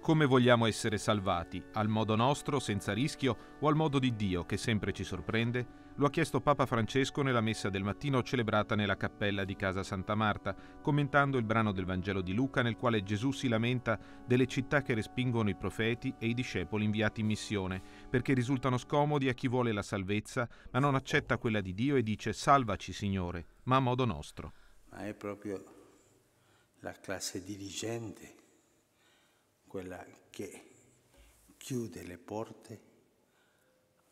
Come vogliamo essere salvati? Al modo nostro, senza rischio, o al modo di Dio che sempre ci sorprende? Lo ha chiesto Papa Francesco nella messa del mattino celebrata nella cappella di casa Santa Marta, commentando il brano del Vangelo di Luca nel quale Gesù si lamenta delle città che respingono i profeti e i discepoli inviati in missione, perché risultano scomodi a chi vuole la salvezza, ma non accetta quella di Dio e dice salvaci Signore, ma a modo nostro. Ma è proprio la classe dirigente quella che chiude le porte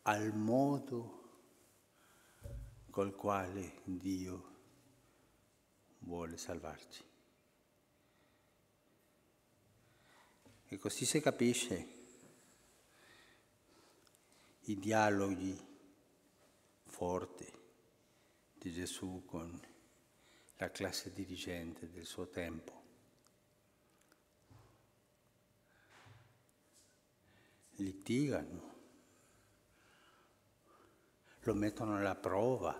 al modo col quale Dio vuole salvarci. E così si capisce i dialoghi forti di Gesù con la classe dirigente del suo tempo. litigano, lo mettono alla prova,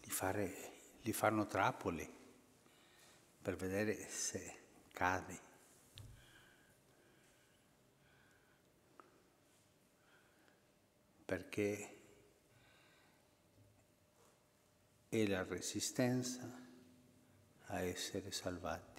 li, fare, li fanno trappole per vedere se cade. Perché è la resistenza a essere salvati.